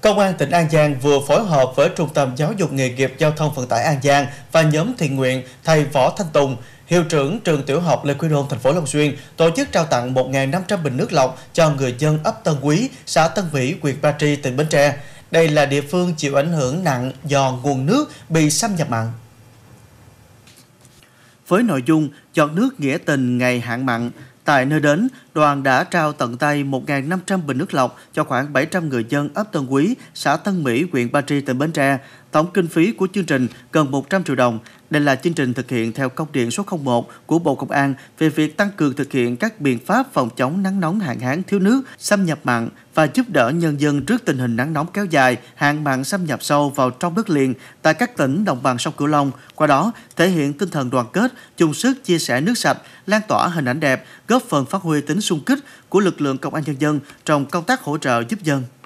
Công an tỉnh An Giang vừa phối hợp với Trung tâm Giáo dục Nghề nghiệp Giao thông Vận tải An Giang và nhóm thiện nguyện thầy Võ Thanh Tùng, hiệu trưởng trường tiểu học Lê Quý Đôn, thành phố Long Xuyên, tổ chức trao tặng 1.500 bình nước lọc cho người dân ấp Tân Quý, xã Tân Vĩ, huyện Ba Tri, tỉnh Bến Tre. Đây là địa phương chịu ảnh hưởng nặng do nguồn nước bị xâm nhập mặn. Với nội dung Chọn nước nghĩa tình ngày hạn mặn, Tại nơi đến, đoàn đã trao tận tay 1.500 bình nước lọc cho khoảng 700 người dân ấp Tân Quý, xã Tân Mỹ, huyện Ba Tri, tỉnh Bến Tre. Tổng kinh phí của chương trình gần 100 triệu đồng. Đây là chương trình thực hiện theo công điện số 01 của Bộ Công an về việc tăng cường thực hiện các biện pháp phòng chống nắng nóng hạn hán thiếu nước, xâm nhập mặn và giúp đỡ nhân dân trước tình hình nắng nóng kéo dài, hạn mặn xâm nhập sâu vào trong đất liền tại các tỉnh đồng bằng sông Cửu Long. Qua đó, thể hiện tinh thần đoàn kết, chung sức chia sẻ nước sạch, lan tỏa hình ảnh đẹp, góp phần phát huy tính sung kích của lực lượng công an nhân dân trong công tác hỗ trợ giúp dân.